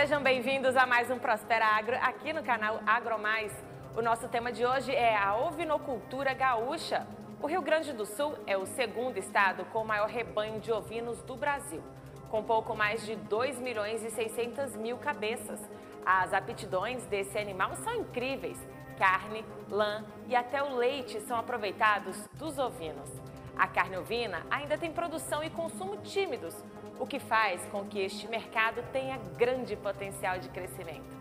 sejam bem-vindos a mais um Prospera Agro aqui no canal AgroMais. O nosso tema de hoje é a ovinocultura gaúcha. O Rio Grande do Sul é o segundo estado com o maior rebanho de ovinos do Brasil, com pouco mais de 2 milhões e 600 mil cabeças. As aptidões desse animal são incríveis. Carne, lã e até o leite são aproveitados dos ovinos. A carne ovina ainda tem produção e consumo tímidos, o que faz com que este mercado tenha grande potencial de crescimento.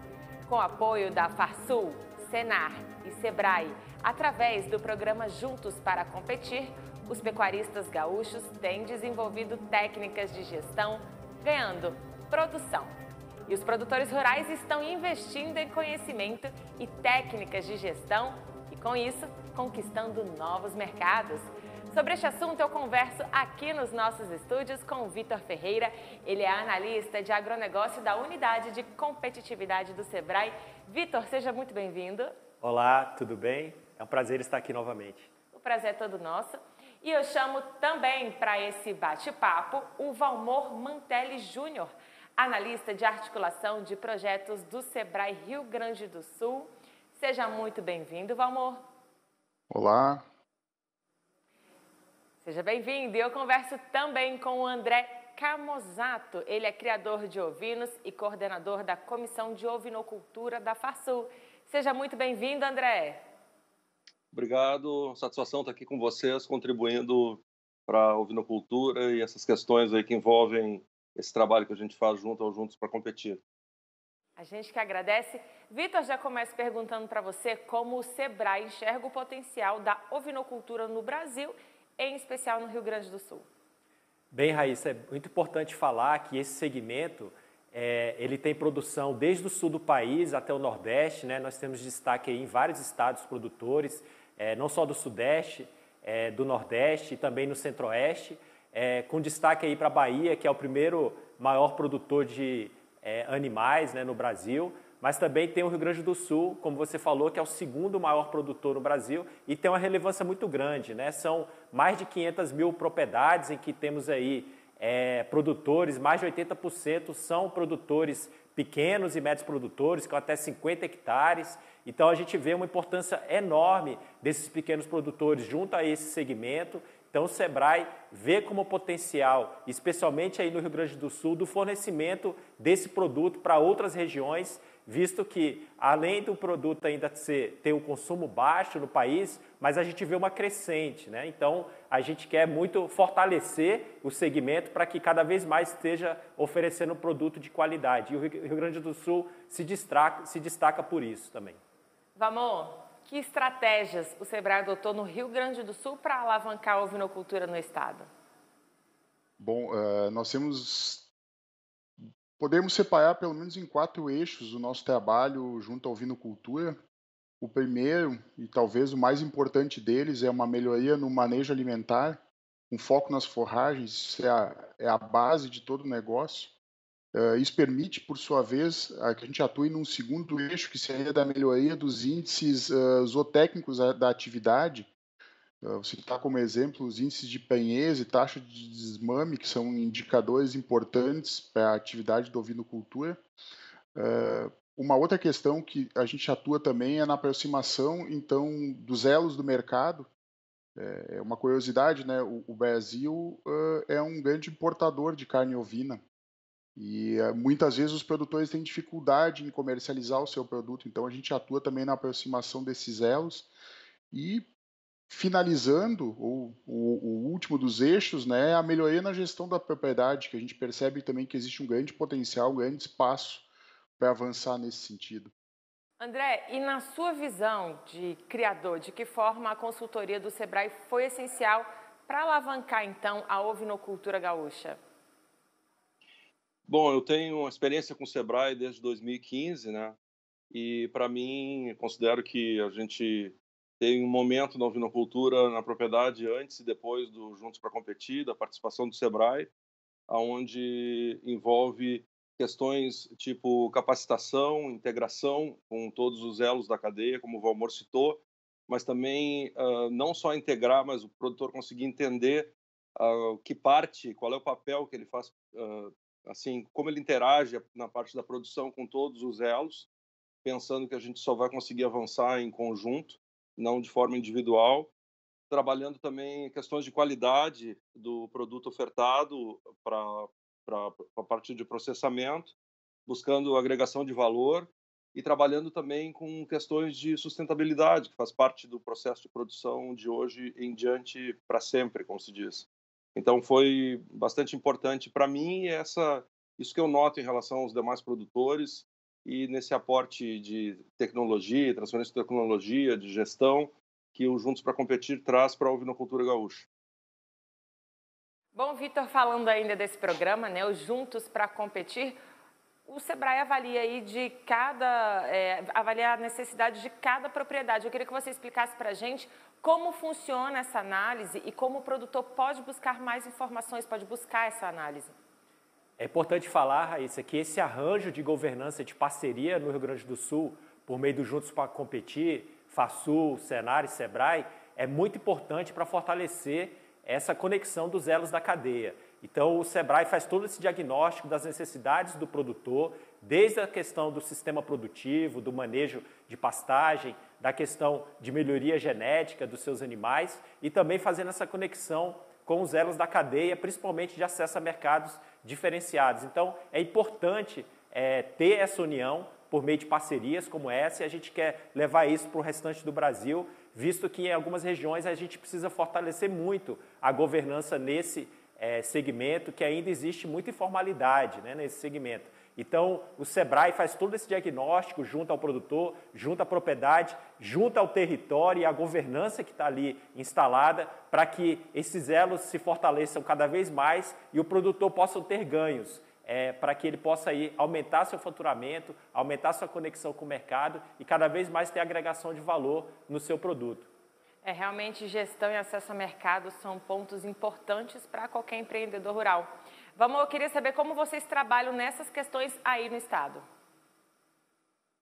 Com apoio da Farsul, Senar e Sebrae, através do programa Juntos para Competir, os pecuaristas gaúchos têm desenvolvido técnicas de gestão, ganhando produção. E os produtores rurais estão investindo em conhecimento e técnicas de gestão e, com isso, conquistando novos mercados. Sobre este assunto, eu converso aqui nos nossos estúdios com o Vitor Ferreira. Ele é analista de agronegócio da Unidade de Competitividade do Sebrae. Vitor, seja muito bem-vindo. Olá, tudo bem? É um prazer estar aqui novamente. O prazer é todo nosso. E eu chamo também para esse bate-papo o Valmor Mantelli Júnior, analista de articulação de projetos do Sebrae Rio Grande do Sul. Seja muito bem-vindo, Valmor. Olá, Seja bem-vindo. Eu converso também com o André Camozato. Ele é criador de ovinos e coordenador da Comissão de Ovinocultura da Farsul. Seja muito bem-vindo, André. Obrigado. Satisfação estar aqui com vocês, contribuindo para a ovinocultura e essas questões aí que envolvem esse trabalho que a gente faz junto ou Juntos para Competir. A gente que agradece. Vitor, já começa perguntando para você como o Sebrae enxerga o potencial da ovinocultura no Brasil em especial no Rio Grande do Sul. Bem, Raíssa, é muito importante falar que esse segmento é, ele tem produção desde o sul do país até o nordeste, né? Nós temos destaque em vários estados produtores, é, não só do sudeste, é, do nordeste e também no centro-oeste, é, com destaque aí para a Bahia, que é o primeiro maior produtor de é, animais né, no Brasil mas também tem o Rio Grande do Sul, como você falou, que é o segundo maior produtor no Brasil e tem uma relevância muito grande. Né? São mais de 500 mil propriedades em que temos aí é, produtores, mais de 80% são produtores pequenos e médios produtores, com até 50 hectares. Então a gente vê uma importância enorme desses pequenos produtores junto a esse segmento. Então o Sebrae vê como potencial, especialmente aí no Rio Grande do Sul, do fornecimento desse produto para outras regiões visto que além do produto ainda ser, ter um consumo baixo no país, mas a gente vê uma crescente. Né? Então, a gente quer muito fortalecer o segmento para que cada vez mais esteja oferecendo um produto de qualidade. E o Rio Grande do Sul se destaca, se destaca por isso também. Vamos, que estratégias o Sebrae adotou no Rio Grande do Sul para alavancar a ovinocultura no estado? Bom, eh, nós temos Podemos separar pelo menos em quatro eixos o nosso trabalho junto ao Cultura. O primeiro, e talvez o mais importante deles, é uma melhoria no manejo alimentar, um foco nas forragens, é a, é a base de todo o negócio. Uh, isso permite, por sua vez, a, que a gente atue num segundo eixo, que seria da melhoria dos índices uh, zootécnicos da atividade, você vou citar como exemplo os índices de penhez e taxa de desmame, que são indicadores importantes para a atividade do ovinocultura. Eh, uma outra questão que a gente atua também é na aproximação, então, dos elos do mercado. Eh, é uma curiosidade, né? O, Brasil eh, é um grande importador de carne ovina. E muitas vezes os produtores têm dificuldade em comercializar o seu produto, então a gente atua também na aproximação desses elos. E finalizando o, o, último dos eixos, né, é a melhoria na gestão da propriedade, que a gente percebe também que existe um grande potencial, um grande espaço para avançar nesse sentido. André, e na sua visão de criador, de que forma a consultoria do Sebrae foi essencial para alavancar então a ovinocultura gaúcha? Bom, eu tenho uma experiência com o Sebrae desde 2015, né? E para mim, considero que a gente tem um momento na ovinocultura na propriedade antes e depois do Juntos para Competir, da participação do Sebrae, aonde envolve questões tipo capacitação, integração com todos os elos da cadeia, como o Valmor citou, mas também uh, não só integrar, mas o produtor conseguir entender uh, que parte, qual é o papel que ele faz, uh, assim, como ele interage na parte da produção com todos os elos, pensando que a gente só vai conseguir avançar em conjunto não de forma individual, trabalhando também questões de qualidade do produto ofertado para a parte de processamento, buscando agregação de valor e trabalhando também com questões de sustentabilidade, que faz parte do processo de produção de hoje em diante para sempre, como se diz. Então foi bastante importante para mim essa isso que eu noto em relação aos demais produtores e nesse aporte de tecnologia, transferência de tecnologia, de gestão, que o Juntos para Competir traz para a Ovinocultura Gaúcha. Bom, Vitor, falando ainda desse programa, né, o Juntos para Competir, o Sebrae avalia aí de cada, é, avalia a necessidade de cada propriedade. Eu queria que você explicasse para a gente como funciona essa análise e como o produtor pode buscar mais informações, pode buscar essa análise. É importante falar, Raíssa, que esse arranjo de governança de parceria no Rio Grande do Sul, por meio do Juntos para Competir, FASU, Senar e SEBRAE, é muito importante para fortalecer essa conexão dos elos da cadeia. Então, o SEBRAE faz todo esse diagnóstico das necessidades do produtor, desde a questão do sistema produtivo, do manejo de pastagem, da questão de melhoria genética dos seus animais e também fazendo essa conexão com os elos da cadeia, principalmente de acesso a mercados diferenciados. Então, é importante é, ter essa união por meio de parcerias como essa e a gente quer levar isso para o restante do Brasil, visto que em algumas regiões a gente precisa fortalecer muito a governança nesse é, segmento, que ainda existe muita informalidade né, nesse segmento. Então, o Sebrae faz todo esse diagnóstico junto ao produtor, junto à propriedade, junto ao território e à governança que está ali instalada, para que esses elos se fortaleçam cada vez mais e o produtor possa ter ganhos, é, para que ele possa aí aumentar seu faturamento, aumentar sua conexão com o mercado e cada vez mais ter agregação de valor no seu produto. É, realmente, gestão e acesso a mercado são pontos importantes para qualquer empreendedor rural. Vamos, eu queria saber como vocês trabalham nessas questões aí no Estado.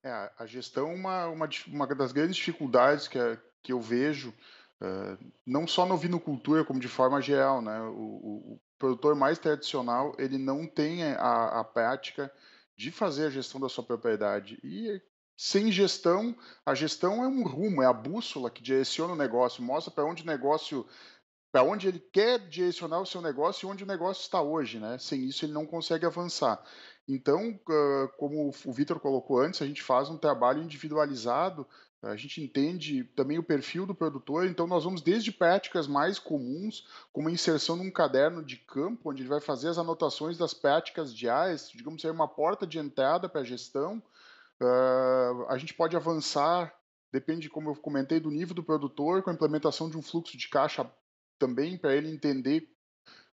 É, a gestão, é uma, uma, uma das grandes dificuldades que, é, que eu vejo, uh, não só no vinocultura, como de forma geral, né? O, o, produtor mais tradicional, ele não tem é, a, a prática de fazer a gestão da sua propriedade. E sem gestão, a gestão é um rumo, é a bússola que direciona o negócio, mostra para onde o negócio para onde ele quer direcionar o seu negócio e onde o negócio está hoje, né? Sem isso ele não consegue avançar. Então, ah, como o Vitor colocou antes, a gente faz um trabalho individualizado, a gente entende também o perfil do produtor, então nós vamos desde práticas mais comuns, como a inserção num caderno de campo, onde ele vai fazer as anotações das práticas diárias, digamos, ser uma porta de entrada para a gestão. Ah, a gente pode avançar depende, como eu comentei, do nível do produtor, com a implementação de um fluxo de caixa também para ele entender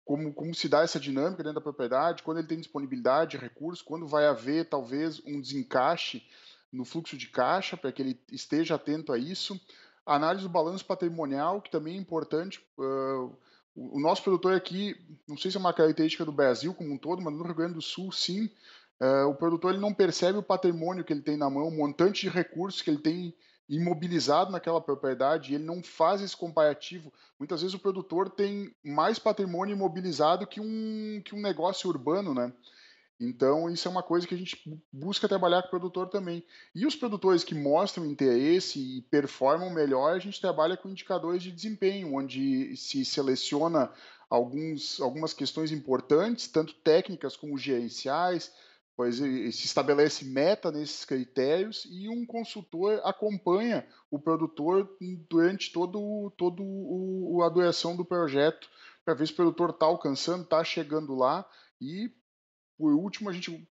como, como se dá essa dinâmica dentro da propriedade, quando ele tem disponibilidade de recursos, quando vai haver talvez um desencaixe no fluxo de caixa, para que ele esteja atento a isso. A análise do balanço patrimonial, que também é importante. Uh, o nosso produtor aqui, não sei se é uma característica do Brasil como um todo, mas no Rio Grande do Sul, sim, uh, o produtor ele não percebe o patrimônio que ele tem na mão, o montante de recursos que ele tem imobilizado naquela propriedade, ele não faz esse comparativo. Muitas vezes o produtor tem mais patrimônio imobilizado que um, que um negócio urbano, né? Então, isso é uma coisa que a gente busca trabalhar com o produtor também. E os produtores que mostram interesse e performam melhor, a gente trabalha com indicadores de desempenho, onde se seleciona alguns, algumas questões importantes, tanto técnicas como gerenciais, pois se estabelece meta nesses critérios e um consultor acompanha o produtor durante todo, todo o, a duração do projeto para ver se o produtor está alcançando, está chegando lá e por último a gente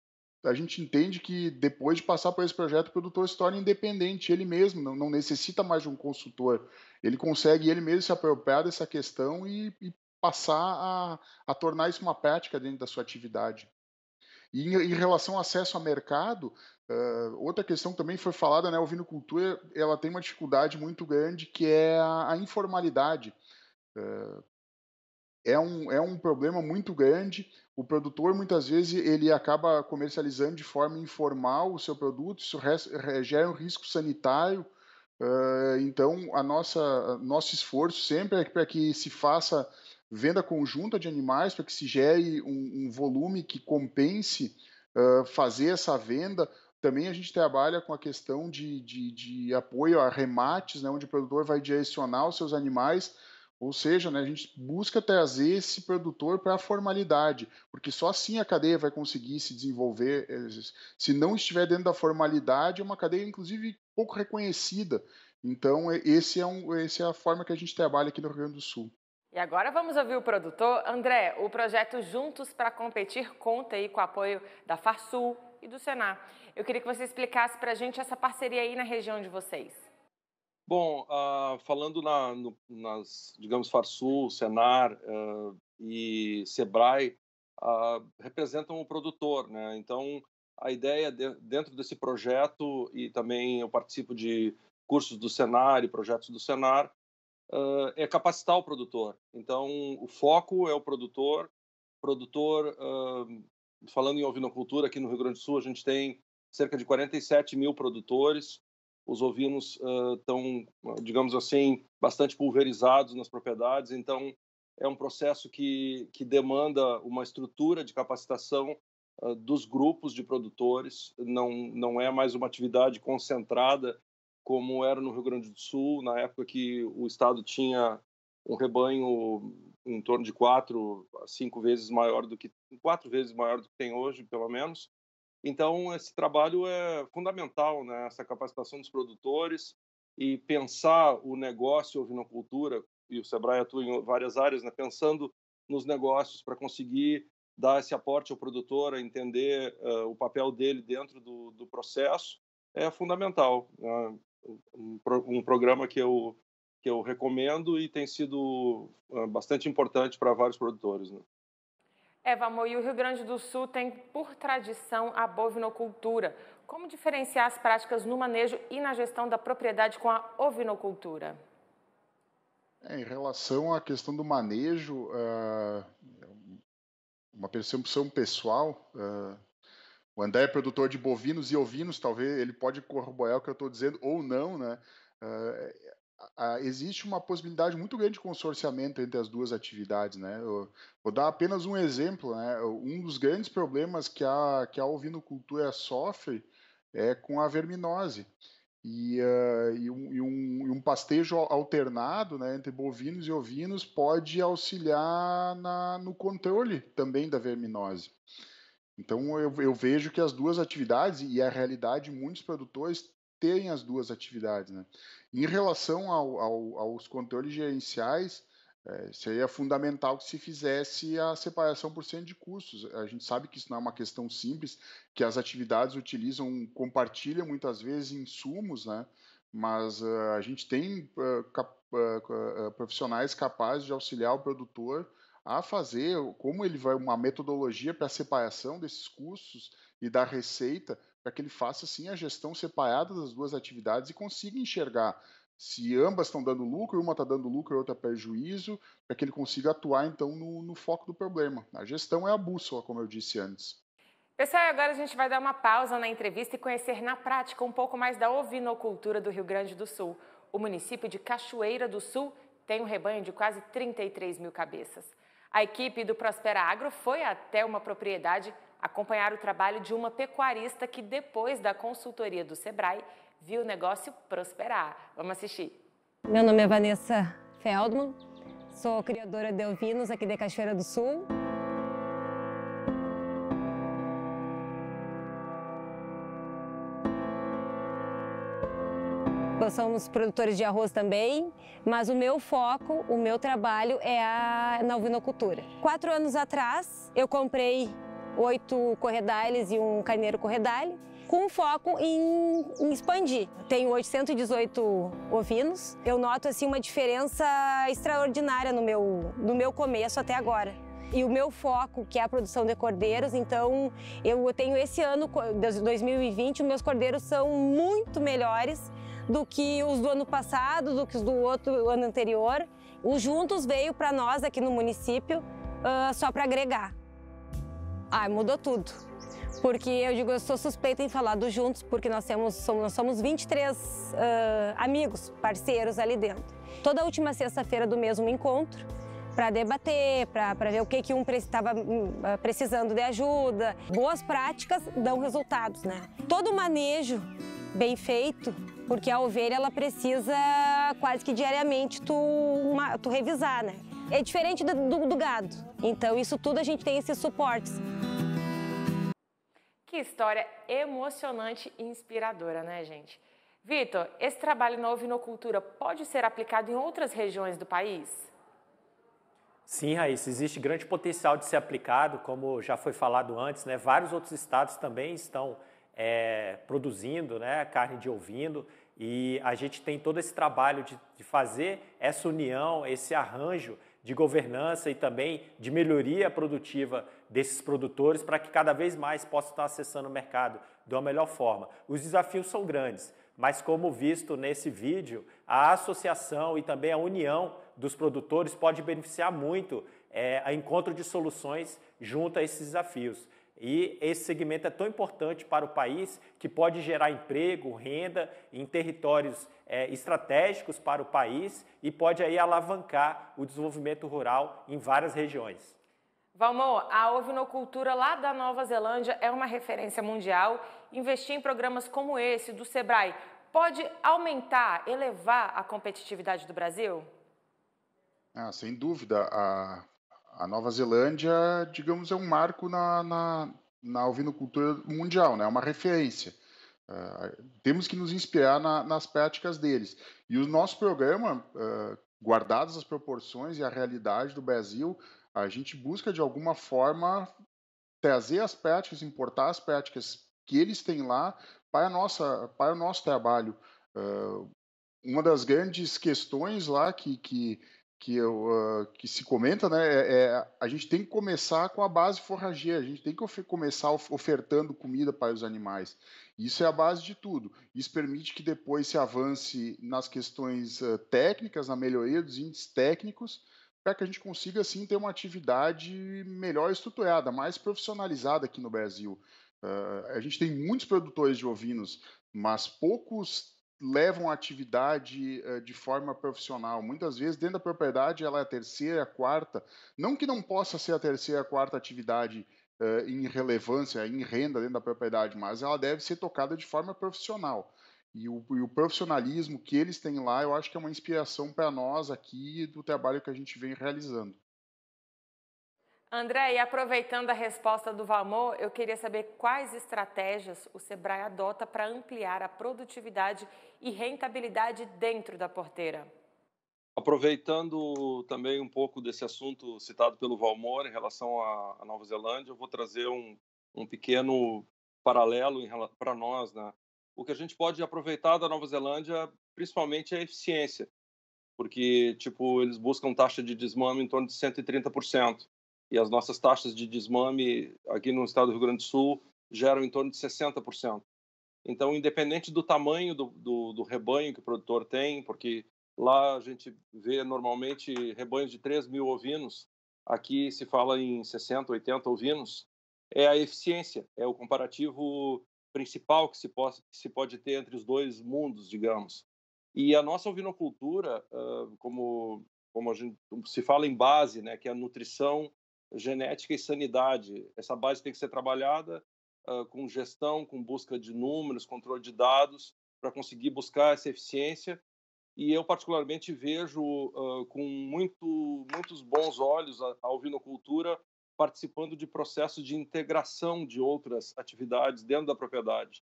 a gente entende que depois de passar por esse projeto o produtor se torna independente ele mesmo não, não necessita mais de um consultor ele consegue ele mesmo se apropriar dessa questão e, e passar a, a tornar isso uma prática dentro da sua atividade e em, em relação ao acesso a mercado, uh, outra questão também foi falada, né? O ela tem uma dificuldade muito grande que é a, a informalidade. Uh, é um, é um problema muito grande. O produtor, muitas vezes, ele acaba comercializando de forma informal o seu produto, isso gera um risco sanitário. Uh, então, a nossa, nosso esforço sempre é para que se faça venda conjunta de animais para que se gere um, um volume que compense uh, fazer essa venda. Também a gente trabalha com a questão de, de, de apoio a remates, né, onde o produtor vai direcionar os seus animais ou seja, né, a gente busca trazer esse produtor para a formalidade, porque só assim a cadeia vai conseguir se desenvolver. É, se não estiver dentro da formalidade, é uma cadeia, inclusive, pouco reconhecida. Então, é, esse é um, essa é a forma que a gente trabalha aqui no Rio Grande do Sul. E agora vamos ouvir o produtor. André, o projeto Juntos para Competir conta aí com o apoio da Farsul e do Senar. Eu queria que você explicasse para a gente essa parceria aí na região de vocês. Bom, uh, falando na, no, nas, digamos, Farsul, Senar uh, e Sebrae, uh, representam o produtor, né? Então, a ideia de, dentro desse projeto, e também eu participo de cursos do Senar e projetos do Senar, uh, é capacitar o produtor. Então, o foco é o produtor. Produtor, uh, falando em ovinocultura, aqui no Rio Grande do Sul, a gente tem cerca de 47 mil produtores. Os ovinos estão, uh, digamos assim, bastante pulverizados nas propriedades. Então, é um processo que, que demanda uma estrutura de capacitação dos grupos de produtores, não, não é mais uma atividade concentrada como era no Rio Grande do Sul, na época que o estado tinha um rebanho em torno de quatro a cinco vezes maior do que quatro vezes maior do que tem hoje, pelo menos. Então esse trabalho é fundamental, né? Essa capacitação dos produtores e pensar o negócio ovinocultura e o Sebrae atua em várias áreas, né? Pensando nos negócios para conseguir dar esse aporte ao produtor a entender uh, o papel dele dentro do, do processo é fundamental. Né? um, um programa que eu que eu recomendo e tem sido ah, bastante importante para vários produtores. Né? É, e o Rio Grande do Sul tem, por tradição, a bovinocultura. Como diferenciar as práticas no manejo e na gestão da propriedade com a ovinocultura? É, em relação à questão do manejo, uh, uma percepção pessoal, uh, o André é produtor de bovinos e ovinos, talvez ele pode corroborar o que eu estou dizendo ou não, né? Uh, Uh, existe uma possibilidade muito grande de consorciamento entre as duas atividades, né? Eu vou dar apenas um exemplo, né? Um dos grandes problemas que a que a ovinocultura sofre é com a verminose e, uh, e, um, e, um, um, pastejo alternado, né, entre bovinos e ovinos pode auxiliar na, no controle também da verminose. Então eu, eu vejo que as duas atividades e é a realidade, muitos produtores têm as duas atividades. Né? Em relação ao, ao, aos controles gerenciais, é, seria fundamental que se fizesse a separação por cento de custos. A gente sabe que isso não é uma questão simples, que as atividades utilizam, compartilham muitas vezes insumos, né? mas uh, a gente tem uh, cap uh, profissionais capazes de auxiliar o produtor a fazer, como ele vai, uma metodologia para a separação desses custos e da receita, para que ele faça assim a gestão separada das duas atividades e consiga enxergar se ambas estão dando lucro, uma está dando lucro e outra prejuízo, para que ele consiga atuar então no, no foco do problema. A gestão é a bússola, como eu disse antes. Pessoal, agora a gente vai dar uma pausa na entrevista e conhecer na prática um pouco mais da ovinocultura do Rio Grande do Sul. O município de Cachoeira do Sul tem um rebanho de quase 33 mil cabeças. A equipe do Prospera Agro foi até uma propriedade acompanhar o trabalho de uma pecuarista que, depois da consultoria do Sebrae, viu o negócio prosperar. Vamos assistir. Meu nome é Vanessa Feldman, sou criadora de ovinos aqui de Cachoeira do Sul. Nós somos produtores de arroz também, mas o meu foco, o meu trabalho é a, na ovinocultura. Quatro anos atrás, eu comprei oito corredales e um carneiro corredale, com foco em, em, expandir. Tenho 818 ovinos. Eu noto assim uma diferença extraordinária no meu, no meu começo até agora. E o meu foco, que é a produção de cordeiros, então eu tenho esse ano, 2020, os meus cordeiros são muito melhores do que os do ano passado, do que os do outro ano anterior. O Juntos veio para nós aqui no município uh, só para agregar. Ah, mudou tudo. Porque eu digo, eu sou suspeita em falar do Juntos, porque nós, temos, somos, nós somos 23 uh, ah, amigos, parceiros ali dentro. Toda última sexta-feira do mesmo encontro, para debater, para ver o que, que um estava hum, ah, precisando de ajuda. Boas práticas dão resultados, né? Todo manejo bem feito porque a ovelha ela precisa quase que diariamente tu, uma, tu revisar, né? É diferente do, do, do gado. Então isso tudo a gente tem esses suportes. Que história emocionante e inspiradora, né, gente? Vitor, esse trabalho na ovinocultura pode ser aplicado em outras regiões do país? Sim, Raíssa, existe grande potencial de ser aplicado, como já foi falado antes, né? vários outros estados também estão é, produzindo né, carne de ovino. E a gente tem todo esse trabalho de, de fazer essa união, esse arranjo de governança e também de melhoria produtiva desses produtores para que cada vez mais possam estar acessando o mercado de uma melhor forma. Os desafios são grandes, mas como visto nesse vídeo, a associação e também a união dos produtores pode beneficiar muito é, a encontro de soluções junto a esses desafios. E esse segmento é tão importante para o país que pode gerar emprego, renda em territórios é, estratégicos para o país e pode aí alavancar o desenvolvimento rural em várias regiões. Valmor, a ovinocultura lá da Nova Zelândia é uma referência mundial. Investir em programas como esse do Sebrae pode aumentar, elevar a competitividade do Brasil? Ah, sem dúvida, a a Nova Zelândia, digamos, é um marco na, na, na ovinocultura mundial, né? é uma referência. Uh, temos que nos inspirar na, nas práticas deles. E o nosso programa, uh, guardadas as proporções e a realidade do Brasil, a gente busca de alguma forma trazer as práticas, importar as práticas que eles têm lá para, nossa, para o nosso trabalho. Uh, uma das grandes questões lá que, que que, eu, uh, que se comenta, né? É, é, a gente tem que começar com a base forrageira, a gente tem que of começar of ofertando comida para os animais. Isso é a base de tudo. Isso permite que depois se avance nas questões uh, técnicas, na melhoria dos índices técnicos, para que a gente consiga, assim, ter uma atividade melhor estruturada, mais profissionalizada aqui no Brasil. Uh, a gente tem muitos produtores de ovinos, mas poucos levam a atividade uh, de forma profissional. Muitas vezes, dentro da propriedade, ela é a terceira, a quarta. Não que não possa ser a terceira, a quarta atividade uh, em relevância, em renda dentro da propriedade, mas ela deve ser tocada de forma profissional. E o, e o profissionalismo que eles têm lá, eu acho que é uma inspiração para nós aqui do trabalho que a gente vem realizando. André, e aproveitando a resposta do Valmor, eu queria saber quais estratégias o Sebrae adota para ampliar a produtividade e rentabilidade dentro da porteira. Aproveitando também um pouco desse assunto citado pelo Valmor em relação à Nova Zelândia, eu vou trazer um, um pequeno paralelo para nós. Né? O que a gente pode aproveitar da Nova Zelândia, principalmente, é a eficiência, porque tipo eles buscam taxa de desmame em torno de 130%. E as nossas taxas de desmame aqui no estado do Rio Grande do Sul geram em torno de 60%. Então, independente do tamanho do, do, do rebanho que o produtor tem, porque lá a gente vê normalmente rebanhos de 3 mil ovinos, aqui se fala em 60, 80 ovinos, é a eficiência, é o comparativo principal que se, possa, que se pode ter entre os dois mundos, digamos. E a nossa ovinocultura, ah, como, como gente, se fala em base, né, que é a nutrição genética e sanidade. Essa base tem que ser trabalhada uh, com gestão, com busca de números, controle de dados, para conseguir buscar essa eficiência. E eu, particularmente, vejo uh, com muito, muitos bons olhos a, a ovinocultura participando de processos de integração de outras atividades dentro da propriedade.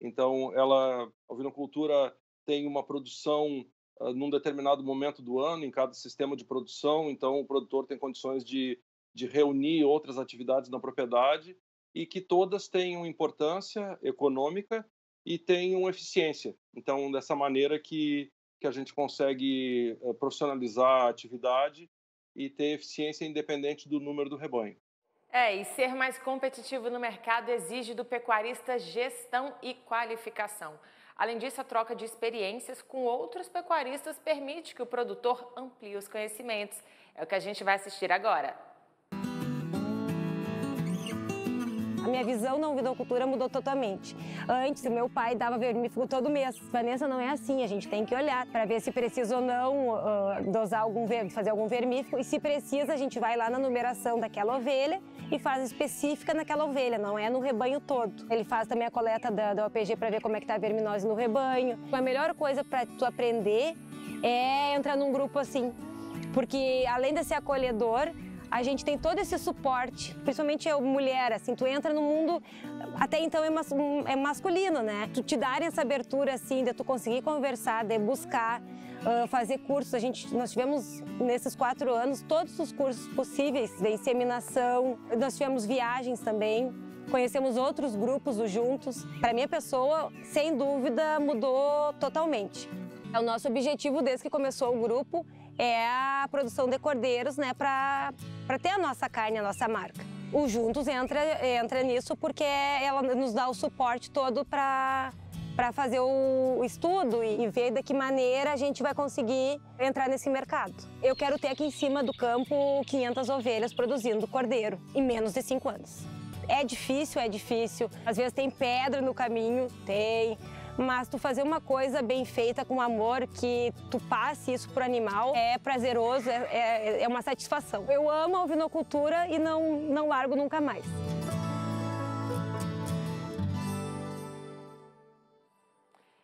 Então, ela, a ovinocultura tem uma produção uh, num determinado momento do ano em cada sistema de produção, então o produtor tem condições de de reunir outras atividades na propriedade e que todas tenham importância econômica e tenham eficiência. Então, dessa maneira que, que a gente consegue eh, profissionalizar a atividade e ter eficiência independente do número do rebanho. É, e ser mais competitivo no mercado exige do pecuarista gestão e qualificação. Além disso, a troca de experiências com outros pecuaristas permite que o produtor amplie os conhecimentos. É o que a gente vai assistir agora. A minha uhum. visão da viticultura mudou totalmente. Antes, o meu pai dava vermífugo todo mês. Vanessa, não é assim, a gente tem que olhar para ver se precisa ou não uh, dosar algum ver, fazer algum vermífugo. E se precisa, a gente vai lá na numeração daquela ovelha e faz específica naquela ovelha, não é no rebanho todo. Ele faz também a coleta da, da OPG para ver como é que está a verminose no rebanho. A melhor coisa para tu aprender é entrar num grupo assim, porque além de ser acolhedor, a gente tem todo esse suporte, principalmente eu, mulher, assim, tu entra no mundo, até então é, mas, é masculino, né? Tu te darem essa abertura, assim, de tu conseguir conversar, de buscar, uh, fazer cursos. A gente, nós tivemos, nesses quatro anos, todos os cursos possíveis de inseminação, nós tivemos viagens também, conhecemos outros grupos Juntos. Para minha pessoa, sem dúvida, mudou totalmente. É o nosso objetivo desde que começou o grupo é a produção de cordeiros, né, para para ter a nossa carne, a nossa marca. O Juntos entra, entra nisso porque ela nos dá o suporte todo para para fazer o estudo e ver de que maneira a gente vai conseguir entrar nesse mercado. Eu quero ter aqui em cima do campo 500 ovelhas produzindo cordeiro em menos de 5 anos. É difícil, é difícil. Às vezes tem pedra no caminho, tem mas tu fazer uma coisa bem feita com amor, que tu passe isso pro animal, é prazeroso, é, é, é uma satisfação. Eu amo a ovinocultura e não, não largo nunca mais.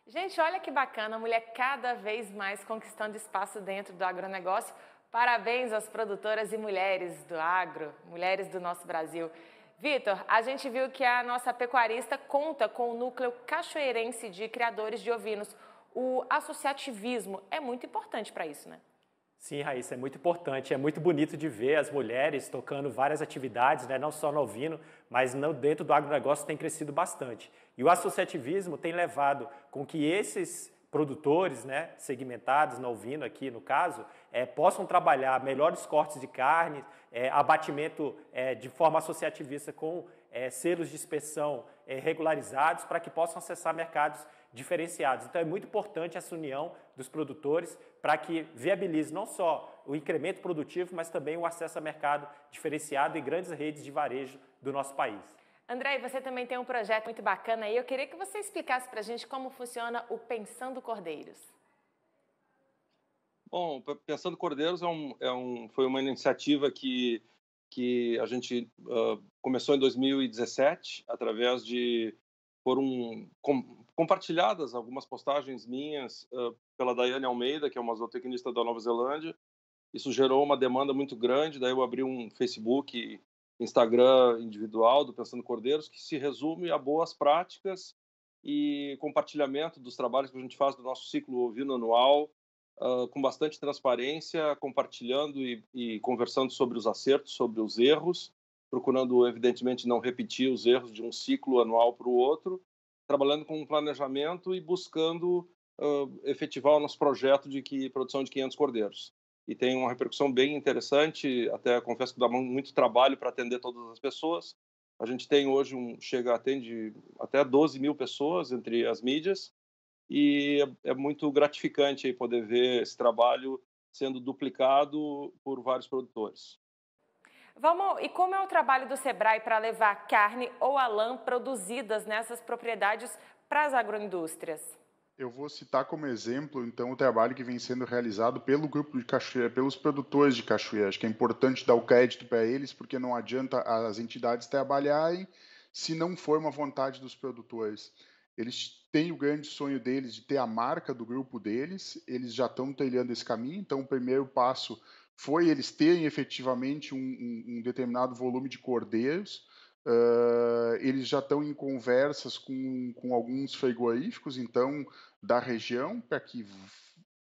Gente, olha que bacana, a mulher cada vez mais conquistando espaço dentro do agronegócio. Parabéns às produtoras e mulheres do agro, mulheres do nosso Brasil. Vitor, a gente viu que a nossa pecuarista conta com o núcleo cachoeirense de criadores de ovinos. O associativismo é muito importante para isso, né? Sim, Raíssa, é muito importante. É muito bonito de ver as mulheres tocando várias atividades, né? não só no ovino, mas no, dentro do agronegócio tem crescido bastante. E o associativismo tem levado com que esses produtores né, segmentados na ovino aqui no caso, é, possam trabalhar melhores cortes de carne, é, abatimento é, de forma associativista com é, selos de inspeção é, regularizados para que possam acessar mercados diferenciados. Então é muito importante essa união dos produtores para que viabilize não só o incremento produtivo, mas também o acesso a mercado diferenciado e grandes redes de varejo do nosso país. André, você também tem um projeto muito bacana e eu queria que você explicasse para a gente como funciona o Pensando Cordeiros. Bom, Pensando Cordeiros é um, é um, foi uma iniciativa que, que a gente uh, começou em 2017 através de foram com, compartilhadas algumas postagens minhas uh, pela Daiane Almeida, que é uma zootecnista da Nova Zelândia. Isso gerou uma demanda muito grande, daí eu abri um Facebook Instagram individual do Pensando Cordeiros, que se resume a boas práticas e compartilhamento dos trabalhos que a gente faz do nosso ciclo ouvindo anual, uh, com bastante transparência, compartilhando e, e, conversando sobre os acertos, sobre os erros, procurando, evidentemente, não repetir os erros de um ciclo anual para o outro, trabalhando com um planejamento e buscando uh, efetivar o nosso projeto de que, produção de 500 cordeiros e tem uma repercussão bem interessante. Até confesso que dá muito trabalho para atender todas as pessoas. A gente tem hoje um chega atende até 12 mil pessoas entre as mídias e é, é muito gratificante aí poder ver esse trabalho sendo duplicado por vários produtores. Vamos, e como é o trabalho do Sebrae para levar carne ou a lã produzidas nessas propriedades para as agroindústrias? Eu vou citar como exemplo, então, o trabalho que vem sendo realizado pelo grupo de cachoeira, pelos produtores de cachoeira. Acho que é importante dar o crédito para eles, porque não adianta as entidades trabalharem se não for uma vontade dos produtores. Eles têm o grande sonho deles de ter a marca do grupo deles, eles já estão trilhando esse caminho, então o primeiro passo foi eles terem efetivamente um, um, um determinado volume de cordeiros, Uh, eles já estão em conversas com, com alguns frigoríficos, então, da região, para que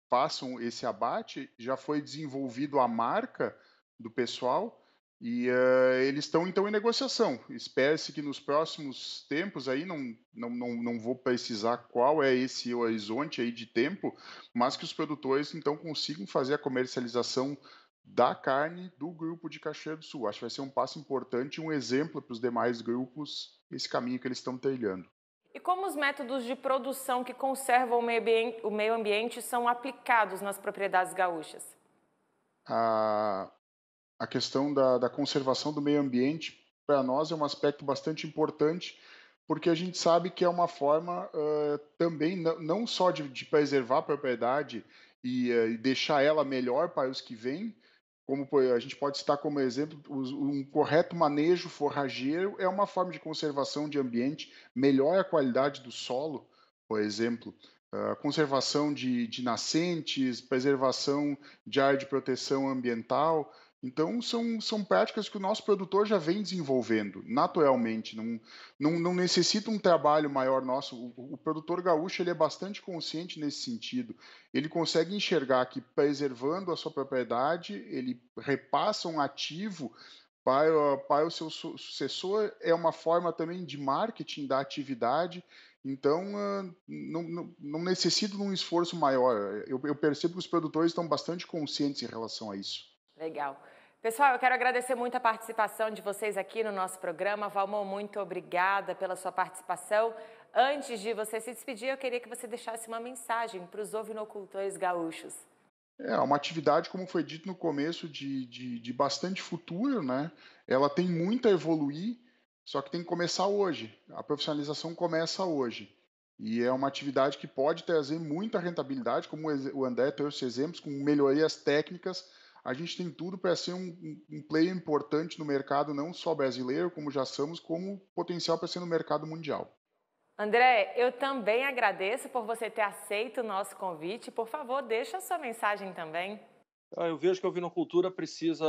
façam esse abate. Já foi desenvolvido a marca do pessoal e uh, eles estão, então, em negociação. Espera-se que nos próximos tempos, aí não, não, não, não vou precisar qual é esse horizonte aí de tempo, mas que os produtores, então, consigam fazer a comercialização da carne do grupo de Caxias do Sul. Acho que vai ser um passo importante, um exemplo para os demais grupos, esse caminho que eles estão trilhando. E como os métodos de produção que conservam o meio ambiente, são aplicados nas propriedades gaúchas? A, a questão da, da conservação do meio ambiente, para nós, é um aspecto bastante importante, porque a gente sabe que é uma forma uh, também não, só de, de, preservar a propriedade e, uh, e deixar ela melhor para os que vêm, como a gente pode citar como exemplo, um correto manejo forrageiro é uma forma de conservação de ambiente, melhora a qualidade do solo, por exemplo, a ah, conservação de, de nascentes, preservação de área de proteção ambiental, então, são, são práticas que o nosso produtor já vem desenvolvendo naturalmente, não, não, não necessita um trabalho maior nosso. O, o, produtor gaúcho ele é bastante consciente nesse sentido. Ele consegue enxergar que, preservando a sua propriedade, ele repassa um ativo para, para o seu sucessor, é uma forma também de marketing da atividade. Então, ah, não, não, não necessita de um esforço maior. Eu, eu percebo que os produtores estão bastante conscientes em relação a isso. Legal. Pessoal, eu quero agradecer muito a participação de vocês aqui no nosso programa. Valmor, muito obrigada pela sua participação. Antes de você se despedir, eu queria que você deixasse uma mensagem para os ovinocultores gaúchos. É, é uma atividade, como foi dito no começo, de, de, de bastante futuro, né? Ela tem muito a evoluir, só que tem que começar hoje. A profissionalização começa hoje. E é uma atividade que pode trazer muita rentabilidade, como o André trouxe exemplos, com melhorias técnicas a gente tem tudo para ser um, um player importante no mercado, não só brasileiro, como já somos, como potencial para ser no mercado mundial. André, eu também agradeço por você ter aceito o nosso convite. Por favor, deixa a sua mensagem também. Ah, eu vejo que a Vinocultura precisa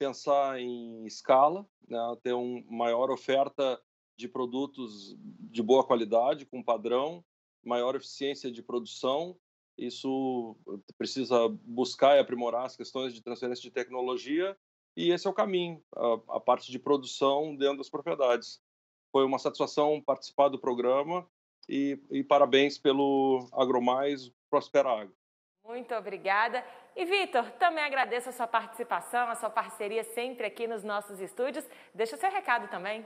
pensar em escala, né? ter uma maior oferta de produtos de boa qualidade, com padrão, maior eficiência de produção isso precisa buscar e aprimorar as questões de transferência de tecnologia e esse é o caminho, a, a parte de produção dentro das propriedades. Foi uma satisfação participar do programa e, e parabéns pelo AgroMais Prospera Agro. Muito obrigada. E, Vitor, também agradeço a sua participação, a sua parceria sempre aqui nos nossos estúdios. Deixa o seu recado também.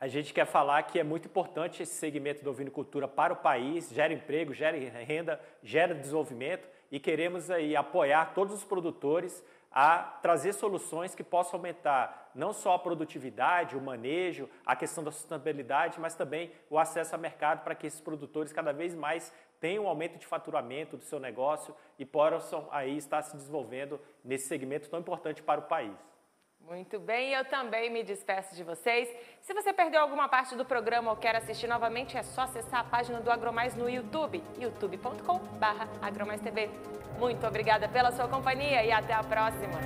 A gente quer falar que é muito importante esse segmento da ovinicultura para o país, gera emprego, gera renda, gera desenvolvimento e queremos aí apoiar todos os produtores a trazer soluções que possam aumentar não só a produtividade, o manejo, a questão da sustentabilidade, mas também o acesso a mercado para que esses produtores cada vez mais tenham um aumento de faturamento do seu negócio e possam aí estar se desenvolvendo nesse segmento tão importante para o país. Muito bem, eu também me despeço de vocês. Se você perdeu alguma parte do programa ou quer assistir novamente, é só acessar a página do Agromais no YouTube, youtube.com/agromaistv. Muito obrigada pela sua companhia e até a próxima.